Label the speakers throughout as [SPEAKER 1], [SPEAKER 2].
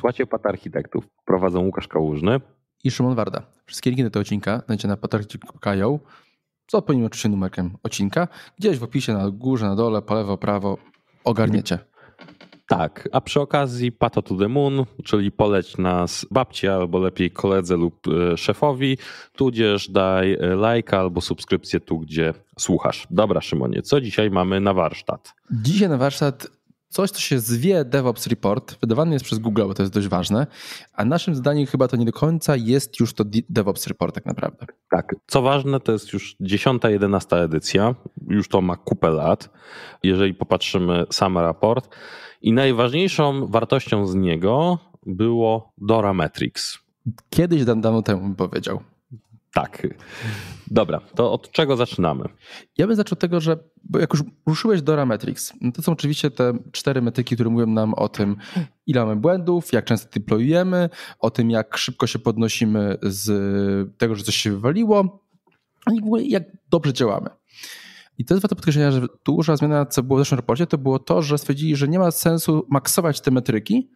[SPEAKER 1] Słuchajcie Pat Architektów. Prowadzą Łukasz Kałużny
[SPEAKER 2] i Szymon Warda. Wszystkie linki do tego odcinka znajdziecie na patarchitekt.io z odpowiednim oczywiście numerkiem odcinka. Gdzieś w opisie na górze, na dole, po lewo, prawo ogarniecie.
[SPEAKER 1] Tak, a przy okazji Pato to the Moon, czyli poleć nas babci albo lepiej koledze lub e, szefowi, tudzież daj e, lajka albo subskrypcję tu, gdzie słuchasz. Dobra Szymonie, co dzisiaj mamy na warsztat?
[SPEAKER 2] Dzisiaj na warsztat Coś, co się zwie DevOps Report, wydawany jest przez Google, bo to jest dość ważne, a naszym zdaniem chyba to nie do końca jest już to DevOps Report tak naprawdę. Tak.
[SPEAKER 1] Co ważne, to jest już 10-11 edycja, już to ma kupę lat, jeżeli popatrzymy sam raport. I najważniejszą wartością z niego było Dora Metrics. Kiedyś dawno
[SPEAKER 2] temu bym powiedział. Tak. Dobra,
[SPEAKER 1] to od czego zaczynamy?
[SPEAKER 2] Ja bym zaczął od tego, że bo jak już ruszyłeś do Ramatrix, no to są oczywiście te cztery metyki, które mówią nam o tym, ile mamy błędów, jak często deployujemy, o tym, jak szybko się podnosimy z tego, że coś się wywaliło i jak dobrze działamy. I to jest warto podkreślenia, że duża zmiana, co było w zeszłym raporcie, to było to, że stwierdzili, że nie ma sensu maksować te metryki.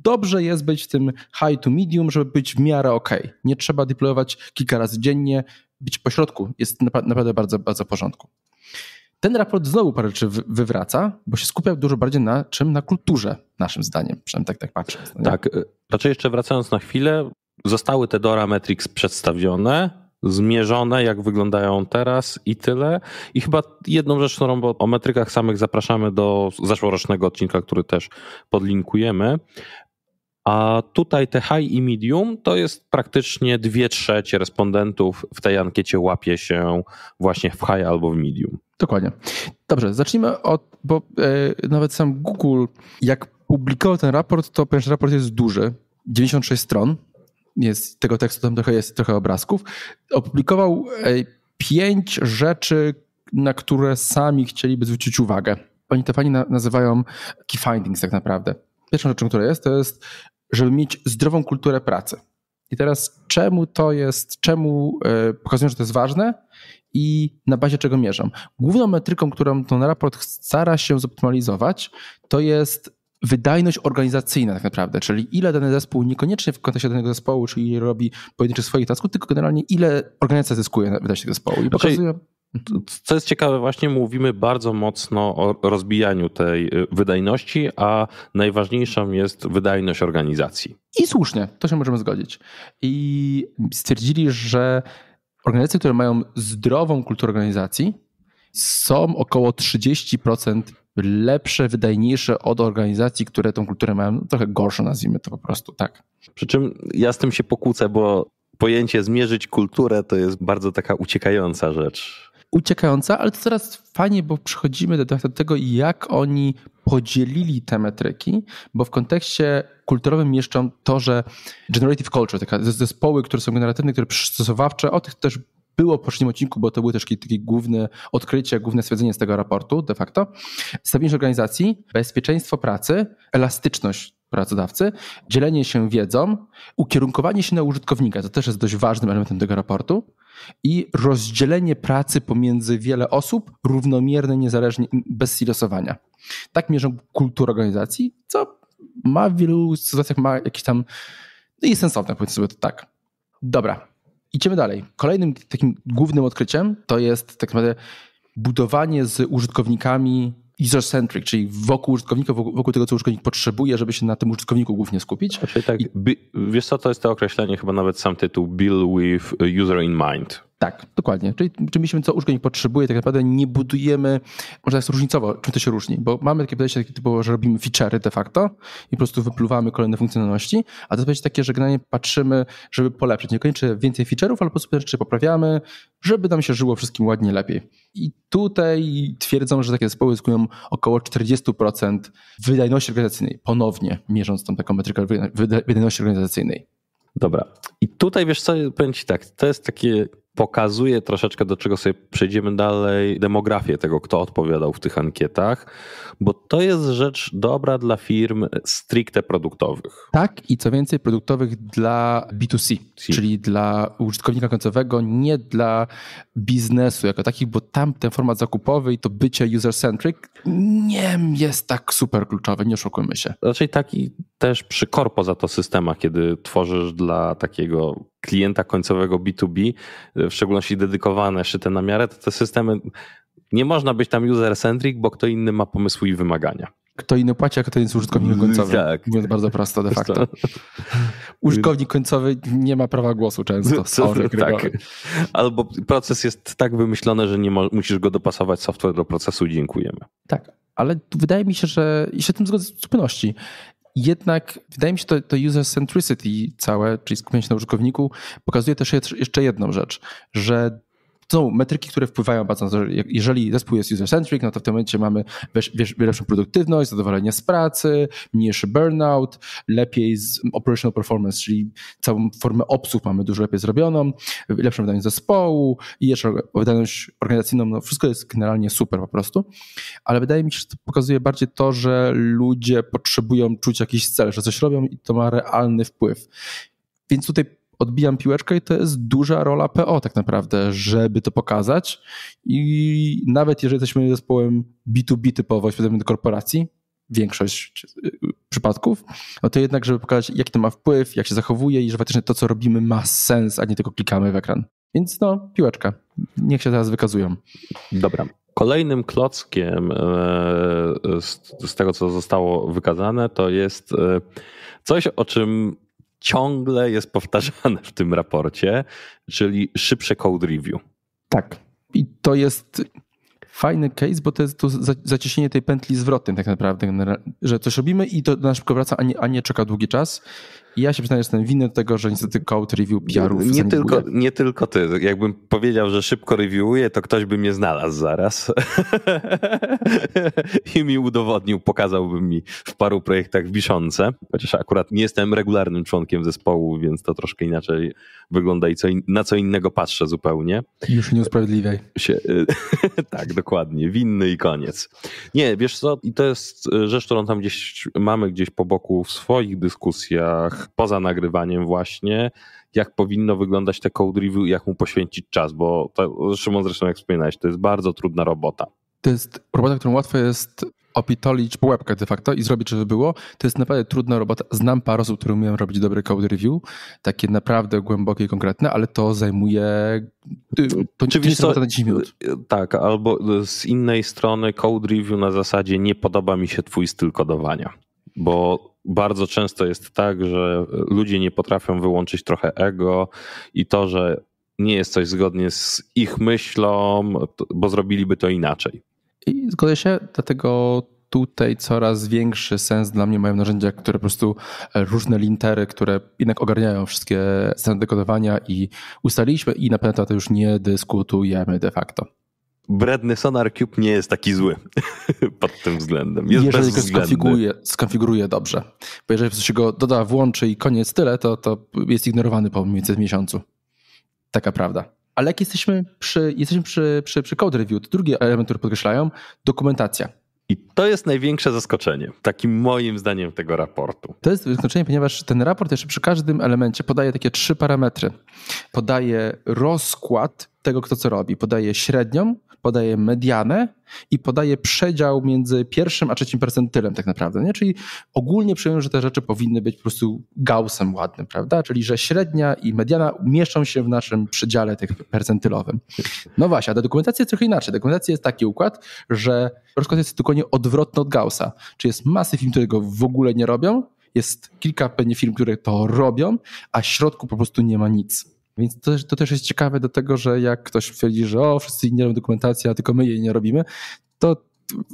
[SPEAKER 2] Dobrze jest być w tym high to medium, żeby być w miarę ok. Nie trzeba deployować kilka razy dziennie, być pośrodku jest naprawdę bardzo, bardzo w porządku. Ten raport znowu parę rzeczy wywraca, bo się skupia dużo bardziej na czym? Na kulturze, naszym zdaniem. Przynajmniej tak, tak patrzę. Tak. Raczej y,
[SPEAKER 1] znaczy jeszcze wracając na chwilę, zostały te Dora Metrics przedstawione zmierzone, jak wyglądają teraz i tyle. I chyba jedną rzecz, którą o metrykach samych zapraszamy do zeszłorocznego odcinka, który też podlinkujemy. A tutaj te high i medium to jest praktycznie dwie trzecie respondentów w tej ankiecie łapie się właśnie w high albo w medium.
[SPEAKER 2] Dokładnie. Dobrze, zacznijmy od, bo e, nawet sam Google, jak publikował ten raport, to ponieważ raport jest duży, 96 stron, jest, tego tekstu tam trochę jest trochę obrazków, opublikował e, pięć rzeczy, na które sami chcieliby zwrócić uwagę. Oni te pani nazywają key findings tak naprawdę. Pierwszą rzeczą, która jest, to jest, żeby mieć zdrową kulturę pracy. I teraz czemu to jest, czemu e, pokazują, że to jest ważne i na bazie czego mierzą. Główną metryką, którą ten raport stara się zoptymalizować, to jest wydajność organizacyjna tak naprawdę, czyli ile dany zespół, niekoniecznie w kontekście danego zespołu, czyli robi pojedynczy swoich tasków, tylko generalnie ile organizacja zyskuje na wydajności zespołu. I znaczy, pokazuje... Co jest
[SPEAKER 1] ciekawe, właśnie mówimy bardzo mocno o rozbijaniu tej y, wydajności, a najważniejszą jest wydajność organizacji.
[SPEAKER 2] I słusznie, to się możemy zgodzić. I stwierdzili, że organizacje, które mają zdrową kulturę organizacji, są około 30% lepsze, wydajniejsze od organizacji, które tą kulturę mają no, trochę gorsze nazwijmy to po prostu, tak. Przy czym
[SPEAKER 1] ja z tym się pokłócę, bo pojęcie zmierzyć kulturę to jest bardzo taka uciekająca rzecz.
[SPEAKER 2] Uciekająca, ale to coraz fajnie, bo przychodzimy do, tego, jak oni podzielili te metryki, bo w kontekście kulturowym mieszczą to, że generative culture, takie zespoły, które są generatywne, które przystosowawcze, o tych też było w poprzednim odcinku, bo to były też takie, takie główne odkrycie, główne stwierdzenie z tego raportu de facto. Stabilność organizacji, bezpieczeństwo pracy, elastyczność pracodawcy, dzielenie się wiedzą, ukierunkowanie się na użytkownika, to też jest dość ważnym elementem tego raportu, i rozdzielenie pracy pomiędzy wiele osób równomierne, niezależnie, bez silosowania. Tak mierzą kulturę organizacji, co ma w wielu sytuacjach ma jakiś tam, no i sensowne, powiedzmy sobie to tak. Dobra, Idziemy dalej. Kolejnym takim głównym odkryciem to jest tak naprawdę budowanie z użytkownikami user-centric, czyli wokół użytkownika, wokół, wokół, tego, co użytkownik potrzebuje, żeby się na tym użytkowniku głównie skupić. Znaczy, tak, I...
[SPEAKER 1] Wiesz co, to jest to określenie, chyba nawet sam tytuł, build with User in Mind.
[SPEAKER 2] Tak, dokładnie. Czyli czym co użytkownik potrzebuje, tak naprawdę nie budujemy, może jest tak różnicowo, czym to się różni, bo mamy takie podejście takie że robimy feature'y de facto i po prostu wypluwamy kolejne funkcjonalności, a to jest takie, że generalnie patrzymy, żeby polepszyć. Niekoniecznie więcej feature'ów, ale po prostu pewne rzeczy poprawiamy, żeby nam się żyło wszystkim ładnie lepiej. I tutaj twierdzą, że takie zespoły zyskują około 40% wydajności organizacyjnej, ponownie mierząc tam taką metrykę wydajności organizacyjnej. Dobra.
[SPEAKER 1] I tutaj wiesz co, powiem ci tak, to jest takie pokazuje troszeczkę, do czego sobie przejdziemy dalej, demografię tego, kto odpowiadał w tych ankietach, bo to jest rzecz dobra dla firm stricte produktowych.
[SPEAKER 2] Tak, i co więcej, produktowych dla B2C, C. czyli dla użytkownika końcowego, nie dla biznesu jako takich, bo tam ten format zakupowy i to bycie user-centric nie jest tak super kluczowe, nie oszukujmy się. Raczej taki
[SPEAKER 1] też przy korpo za to systemach, kiedy tworzysz dla takiego klienta końcowego B2B, w szczególności dedykowane, szyte na miarę, to te systemy nie można być tam user-centric, bo kto inny ma pomysły i wymagania.
[SPEAKER 2] Kto inny płaci, a kto jest użytkownik mm, końcowy. Tak. Mówiąc bardzo prosto de facto. Użytkownik końcowy nie ma prawa głosu często. Sorry, tak.
[SPEAKER 1] Albo proces jest tak wymyślony, że nie musisz go dopasować software do procesu dziękujemy.
[SPEAKER 2] Tak, ale wydaje mi się, że i się tym zgodzę w zupełności jednak wydaje mi się to, to user centricity całe, czyli skupienie się na użytkowniku, pokazuje też jeszcze jedną rzecz, że są metryki, które wpływają bardzo na to, jeżeli zespół jest user-centric, no to w tym momencie mamy lepszą produktywność, zadowolenie z pracy, mniejszy burnout, lepiej z operational performance, czyli całą formę obsług mamy dużo lepiej zrobioną, lepszą wydajność zespołu i jeszcze wydajność organizacyjną, no wszystko jest generalnie super po prostu, ale wydaje mi się, że to pokazuje bardziej to, że ludzie potrzebują czuć jakiś cel, że coś robią i to ma realny wpływ. Więc tutaj odbijam piłeczkę i to jest duża rola PO tak naprawdę, żeby to pokazać. I nawet jeżeli jesteśmy zespołem B2B typowo, świadomym do korporacji, większość y, przypadków, no to jednak, żeby pokazać, jaki to ma wpływ, jak się zachowuje i że faktycznie to, co robimy, ma sens, a nie tylko klikamy w ekran. Więc no, piłeczka. Niech się teraz wykazują. Dobra.
[SPEAKER 1] Kolejnym klockiem e, z, tego, co zostało wykazane, to jest e, coś, o czym ciągle jest powtarzane w tym raporcie, czyli szybsze code review.
[SPEAKER 2] Tak. I to jest fajny case, bo to jest to zacieśnienie tej pętli zwrotnej tak naprawdę, że coś robimy i to na szybko wraca, a nie, a nie czeka długi czas. I ja się przyznaję, że jestem winny tego, że niestety code review PR-ów nie, nie tylko,
[SPEAKER 1] nie tylko ty. Jakbym powiedział, że szybko reviewuję, to ktoś by mnie znalazł zaraz i mi udowodnił, pokazałby mi w paru projektach wiszące. Chociaż akurat nie jestem regularnym członkiem zespołu, więc to troszkę inaczej wygląda i co in, na co innego patrzę zupełnie.
[SPEAKER 2] Już nie usprawiedliwiaj.
[SPEAKER 1] tak, dokładnie. Winny i koniec. Nie, wiesz co, i to jest rzecz, którą tam gdzieś mamy gdzieś po boku w swoich dyskusjach poza nagrywaniem właśnie, jak powinno wyglądać te code review i jak mu poświęcić czas, bo to, Szymon zresztą jak wspominałeś, to jest bardzo trudna
[SPEAKER 2] robota. To jest robota, którą łatwo jest opitolić po de facto i zrobić, żeby było. To jest naprawdę trudna robota. Znam parę osób, które umieją robić dobre code review, takie naprawdę głębokie i konkretne, ale to zajmuje to Oczywiście to na 10 minut.
[SPEAKER 1] Tak, albo z innej strony code review na zasadzie nie podoba mi się twój styl kodowania, bo bardzo często jest tak, że ludzie nie potrafią wyłączyć trochę ego i to, że nie jest coś zgodnie z ich myślą, bo zrobiliby to inaczej.
[SPEAKER 2] I zgodzę się, dlatego tutaj coraz większy sens dla mnie mają narzędzia, które po prostu e, różne lintery, które jednak ogarniają wszystkie strony dekodowania i ustaliliśmy i na pewno to już nie dyskutujemy de facto
[SPEAKER 1] bredny Sonar Cube nie jest taki zły pod tym względem. Jest jeżeli go skonfiguruje,
[SPEAKER 2] skonfiguruje dobrze. Bo jeżeli się go doda, włączy i koniec tyle, to, to jest ignorowany po mniej więcej miesiącu. Taka prawda. Ale jak jesteśmy przy, jesteśmy przy, przy, przy code review, to drugi element, który podkreślają, dokumentacja. I to
[SPEAKER 1] jest największe zaskoczenie, takim moim zdaniem, tego raportu.
[SPEAKER 2] To jest zaskoczenie, ponieważ ten raport jeszcze przy każdym elemencie podaje takie trzy parametry. Podaje rozkład tego, kto co robi, podaje średnią, podaje medianę i podaje przedział między pierwszym a trzecim percentylem tak naprawdę, nie? Czyli ogólnie przyjąłem, że te rzeczy powinny być po prostu gaussem ładnym, prawda? Czyli, że średnia i mediana mieszczą się w naszym przedziale tych percentylowym. No właśnie, a do dokumentacji jest trochę inaczej. Dokumentacja jest taki układ, że rozkład jest dokładnie odwrotny od gaussa, czyli jest masy film, które go w ogóle nie robią, jest kilka pewnie firm, które to robią, a w środku po prostu nie ma nic. Więc to, to też jest ciekawe do tego, że jak ktoś twierdzi, że o, wszyscy inni robią dokumentację, a tylko my jej nie robimy, to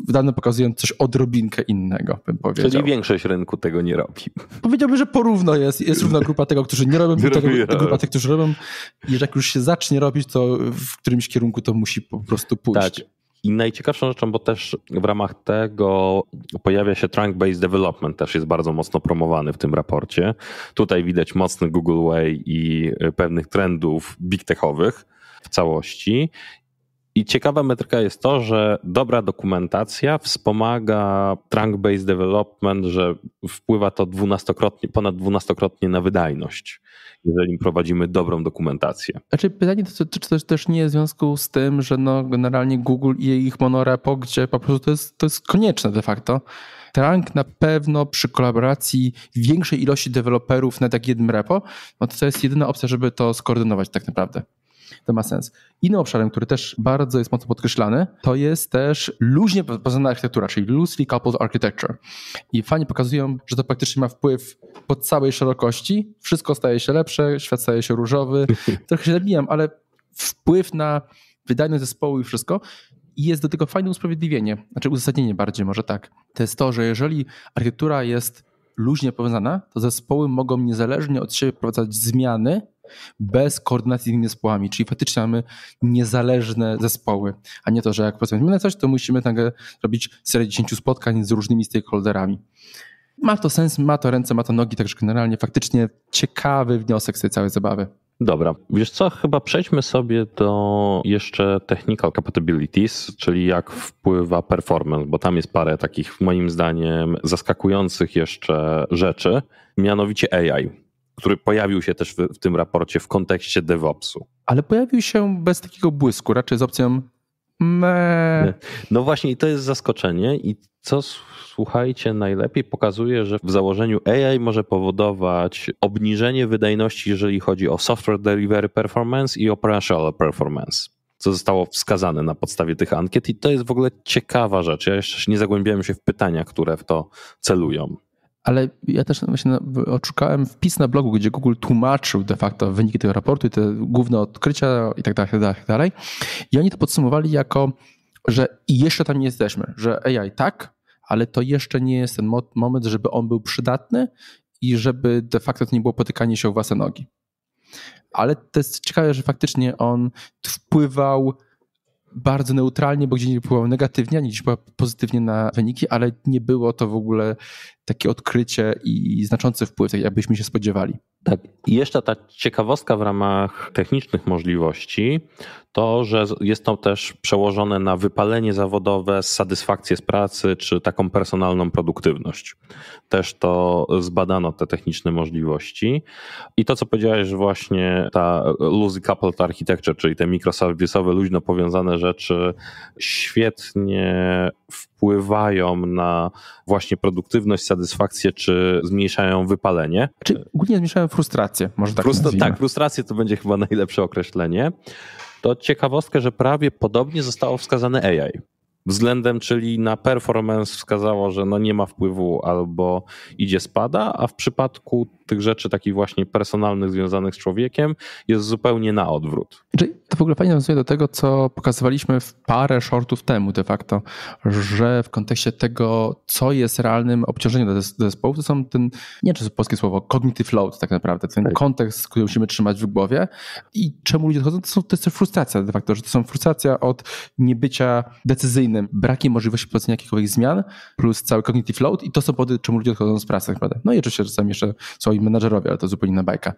[SPEAKER 2] dane pokazują coś odrobinkę innego, bym powiedział. Czyli
[SPEAKER 1] większość rynku tego nie robi.
[SPEAKER 2] Powiedziałbym, że porówno jest. Jest równa grupa tego, którzy nie robią, nie i tego, robię, grupa tych, którzy robią. I że jak już się zacznie robić, to w którymś kierunku to musi po prostu pójść. Tak.
[SPEAKER 1] I najciekawszą rzeczą, bo też w ramach tego pojawia się trunk-based development, też jest bardzo mocno promowany w tym raporcie. Tutaj widać mocny Google Way i e, pewnych trendów big techowych w całości i ciekawa metryka jest to, że dobra dokumentacja wspomaga trunk-based development, że wpływa to dwunastokrotnie, ponad dwunastokrotnie na wydajność, jeżeli prowadzimy dobrą dokumentację.
[SPEAKER 2] Znaczy pytanie, to, czy to też nie jest w związku z tym, że no generalnie Google i ich monorepo, gdzie po prostu to jest, to jest konieczne de facto, Trunk na pewno przy kolaboracji większej ilości deweloperów na tak jednym repo, no to, to jest jedyna opcja, żeby to skoordynować tak naprawdę to ma sens. Innym obszarem, który też bardzo jest mocno podkreślany, to jest też luźnie poznana architektura, czyli loosely coupled architecture. I fajnie pokazują, że to praktycznie ma wpływ po całej szerokości. Wszystko staje się lepsze, świat staje się różowy. Trochę się zabijam, ale wpływ na wydajność zespołu i wszystko. I jest do tego fajne usprawiedliwienie, znaczy uzasadnienie bardziej, może tak. To jest to, że jeżeli architektura jest luźnie powiązana, to zespoły mogą niezależnie od siebie wprowadzać zmiany, bez koordynacji z innymi zespołami, czyli faktycznie mamy niezależne zespoły, a nie to, że jak pracujemy na coś, to musimy nagle robić serię 10 spotkań z różnymi stakeholderami. Ma to sens, ma to ręce, ma to nogi, także generalnie faktycznie ciekawy wniosek z tej całej zabawy. Dobra,
[SPEAKER 1] wiesz co, chyba przejdźmy sobie do jeszcze technical capabilities, czyli jak wpływa performance, bo tam jest parę takich moim zdaniem zaskakujących jeszcze rzeczy, mianowicie AI który pojawił się też w, w tym raporcie w kontekście DevOpsu.
[SPEAKER 2] Ale pojawił się bez takiego błysku, raczej z opcją Me.
[SPEAKER 1] No właśnie, i to jest zaskoczenie. I co słuchajcie, najlepiej pokazuje, że w założeniu AI może powodować obniżenie wydajności, jeżeli chodzi o software delivery performance i operational performance. Co zostało wskazane na podstawie tych ankiet, i to jest w ogóle ciekawa rzecz. Ja jeszcze nie zagłębiałem się w pytania, które w to celują
[SPEAKER 2] ale ja też właśnie odszukałem wpis na blogu, gdzie Google tłumaczył de facto wyniki tego raportu i te główne odkrycia i tak dalej, i tak dalej. I tak oni to podsumowali jako, że jeszcze tam nie jesteśmy, że AI tak, ale to jeszcze nie jest ten moment, żeby on był przydatny i żeby de facto to nie było potykanie się o własne nogi. Ale to jest ciekawe, że faktycznie on wpływał bardzo neutralnie, bo gdzie nie wpływał negatywnie, a gdzieś pozytywnie na wyniki, ale nie było to w ogóle takie odkrycie i znaczący wpływ, tak jakbyśmy się spodziewali. Tak.
[SPEAKER 1] I jeszcze ta ciekawostka w ramach technicznych możliwości, to, że jest to też przełożone na wypalenie zawodowe, satysfakcję z pracy, czy taką personalną produktywność. Też to zbadano, te techniczne możliwości. I to, co powiedziałeś, że właśnie ta Luzy Coupled Architecture, czyli te mikroserwisowe, luźno powiązane rzeczy, świetnie wpływa wpływają na właśnie produktywność, satysfakcję, czy zmniejszają wypalenie. Czy ogólnie
[SPEAKER 2] zmniejszają frustrację,
[SPEAKER 1] może tak Frustra- Tak, frustrację to będzie chyba najlepsze określenie. To ciekawostka, że prawie podobnie zostało wskazane AI względem, czyli na performance wskazało, że no nie ma wpływu albo idzie spada, a w przypadku tych rzeczy takich właśnie personalnych związanych z człowiekiem jest zupełnie na odwrót.
[SPEAKER 2] Znaczy, to w ogóle fajnie nawiązuje do tego, co pokazywaliśmy w parę shortów temu de facto, że w kontekście tego, co jest realnym obciążeniem dla zespołu, to są ten, nie czy to polskie słowo, cognitive load tak naprawdę, ten tak. kontekst, który musimy trzymać w głowie i czemu ludzie odchodzą, to, są, to jest frustracja de facto, że to są frustracja od niebycia decyzyjnym, brakiem możliwości prowadzenia jakichkolwiek zmian, plus cały cognitive load i to są powody, czemu ludzie odchodzą z pracy tak naprawdę. No i oczywiście czasami jeszcze są i menedżerowie, ale to zupełnie na bajka.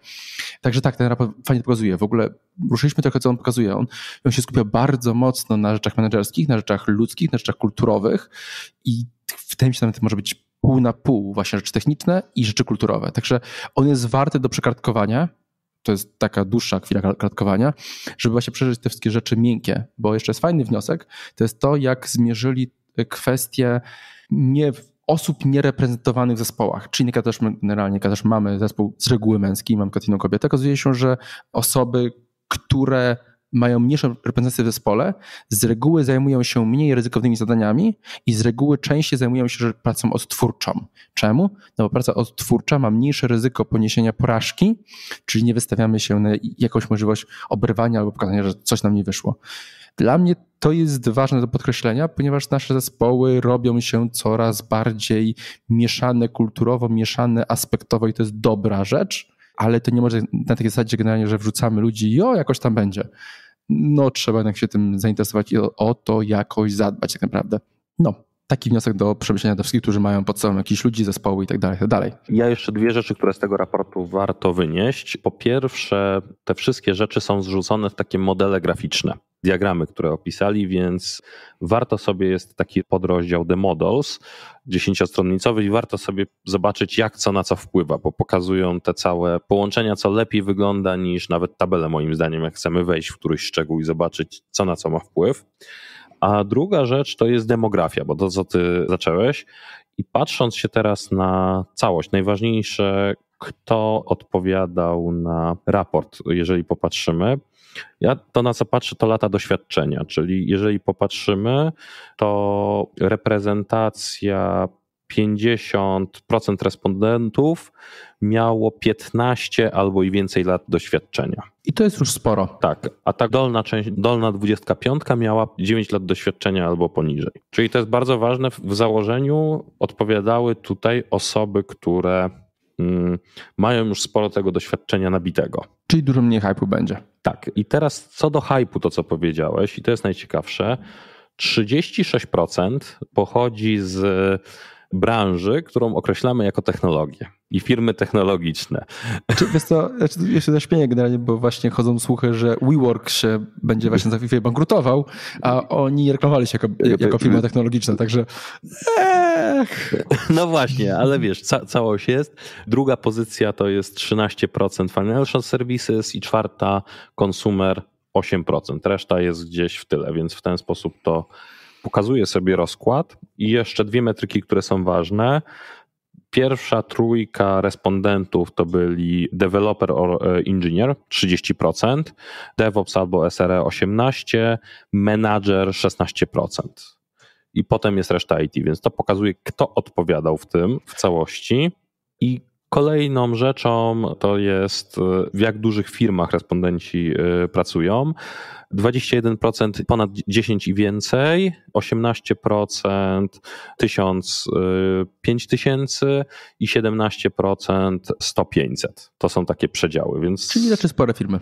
[SPEAKER 2] Także tak, ten raport fajnie pokazuje. W ogóle ruszyliśmy trochę, co on pokazuje. On, on się skupia bardzo mocno na rzeczach menedżerskich, na rzeczach ludzkich, na rzeczach kulturowych i w tym się może być pół na pół właśnie rzeczy techniczne i rzeczy kulturowe. Także on jest warty do przekartkowania, to jest taka dłuższa chwila klatkowania, żeby właśnie przeżyć te wszystkie rzeczy miękkie, bo jeszcze jest fajny wniosek, to jest to, jak zmierzyli e, kwestie nie osób niereprezentowanych w zespołach. Czyli też generalnie też mamy zespół z reguły męski, mam jedną kobietę. Okazuje się, że osoby, które mają mniejszą reprezentację w zespole, z reguły zajmują się mniej ryzykownymi zadaniami i z reguły częściej zajmują się pracą odtwórczą. Czemu? No bo praca odtwórcza ma mniejsze ryzyko poniesienia porażki, czyli nie wystawiamy się na jakąś możliwość obrywania albo pokazania, że coś nam nie wyszło. Dla mnie to jest ważne do podkreślenia, ponieważ nasze zespoły robią się coraz bardziej mieszane kulturowo, mieszane aspektowo i to jest dobra rzecz, ale to nie może na takiej zasadzie generalnie, że wrzucamy ludzi i o, jakoś tam będzie. No, trzeba jednak się tym zainteresować i o, o to jakoś zadbać tak naprawdę. No, taki wniosek do przemyślenia dla wszystkich, którzy mają pod sobą jakichś ludzi, zespoły i tak dalej, tak dalej.
[SPEAKER 1] Ja jeszcze dwie rzeczy, które z tego raportu warto wynieść. Po pierwsze, te wszystkie rzeczy są zrzucone w takie modele graficzne diagramy, które opisali, więc warto sobie, jest taki podrozdział The Models, dziesięciostronnicowy i warto sobie zobaczyć jak co na co wpływa, bo pokazują te całe połączenia, co lepiej wygląda niż nawet tabele moim zdaniem, jak chcemy wejść w któryś szczegół i zobaczyć co na co ma wpływ. A druga rzecz to jest demografia, bo to co ty zacząłeś i patrząc się teraz na całość, najważniejsze kto odpowiadał na raport, jeżeli popatrzymy, ja to na co patrzę to lata doświadczenia, czyli jeżeli popatrzymy, to reprezentacja 50% respondentów miało 15 albo i więcej lat doświadczenia.
[SPEAKER 2] I to jest już sporo.
[SPEAKER 1] Tak, a tak dolna część, dolna 25 miała 9 lat doświadczenia albo poniżej. Czyli to jest bardzo ważne. W założeniu odpowiadały tutaj osoby, które mm, mają już sporo tego doświadczenia nabitego.
[SPEAKER 2] Czyli dużo mniej hypu będzie.
[SPEAKER 1] Tak. I teraz co do hypu, to co powiedziałeś, i to jest najciekawsze. 36% pochodzi z branży, którą określamy jako technologię i firmy technologiczne.
[SPEAKER 2] Czy, to co, ja generalnie, bo właśnie chodzą słuchy, że WeWork się będzie właśnie za chwilę bankrutował, a oni reklamowali się jako, jako firma technologiczna, także Ech.
[SPEAKER 1] No właśnie, ale wiesz, ca całość jest. Druga pozycja to jest 13% financial services i czwarta consumer 8%. Reszta jest gdzieś w tyle, więc w ten sposób to pokazuje sobie rozkład i jeszcze dwie metryki, które są ważne. Pierwsza trójka respondentów to byli developer or e, engineer 30%, DevOps albo SRE 18%, manager 16%. I potem jest reszta IT, więc to pokazuje, kto odpowiadał w tym w całości. I Kolejną rzeczą to jest, e, w jak dużych firmach respondenci e, pracują. 21% ponad 10 i więcej, 18% 1000, 5000 i 17% 100, 500. To są takie przedziały. Więc... Czyli raczej znaczy spore firmy.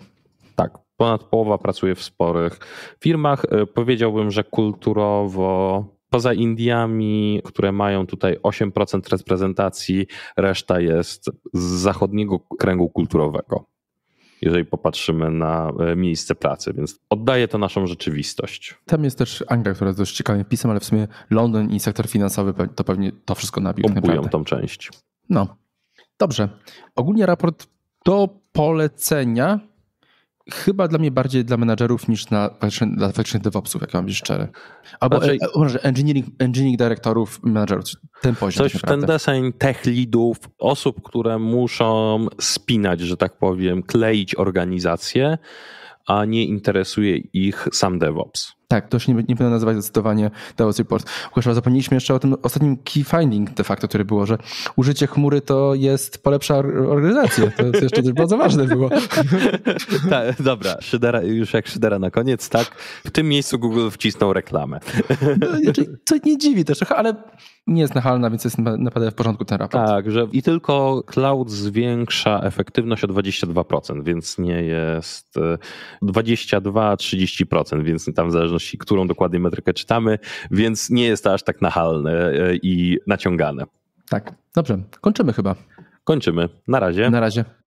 [SPEAKER 1] Tak, ponad połowa pracuje w sporych firmach. E, powiedziałbym, że kulturowo poza Indiami, które mają tutaj 8% reprezentacji, reszta jest z zachodniego kręgu kulturowego, jeżeli popatrzymy na e, miejsce pracy, więc oddaje to naszą rzeczywistość.
[SPEAKER 2] Tam jest też Anglia, która jest dość ciekawym pisem, ale w sumie Londyn i sektor finansowy to pewnie to wszystko nabił. Pompują tą część. No, dobrze. Ogólnie raport do polecenia, Chyba dla mnie bardziej dla menadżerów niż na, dla faction DevOpsów, jak mam być szczery. Albo znaczy- e, może engineering, engineering dyrektorów, menadżerów, ten poziom. Coś tak w ten
[SPEAKER 1] deseń tech leadów, osób, które muszą spinać, że tak powiem, kleić organizację, a nie interesuje ich sam DevOps.
[SPEAKER 2] Tak, to się nie, nie będę nazywać zdecydowanie Taos Report. Łukasz, zapomnieliśmy jeszcze o tym ostatnim key finding de facto, który było, że użycie chmury to jest polepsza organizację. To jest jeszcze bardzo ważne było.
[SPEAKER 1] Ta, dobra, szydera, już jak szydera na koniec, tak? W tym miejscu Google wcisnął reklamę.
[SPEAKER 2] No, znaczy, co nie dziwi też trochę, ale nie jest nachalna, więc jest naprawdę w porządku ten raport. Tak,
[SPEAKER 1] że i tylko cloud zwiększa efektywność o 22%, więc nie jest 22-30%, e, więc tam zależy zależności, którą dokładnie metrykę czytamy, więc nie jest to aż tak nachalne e, i naciągane.
[SPEAKER 2] Tak, dobrze, kończymy chyba.
[SPEAKER 1] Kończymy. Na razie. Na razie.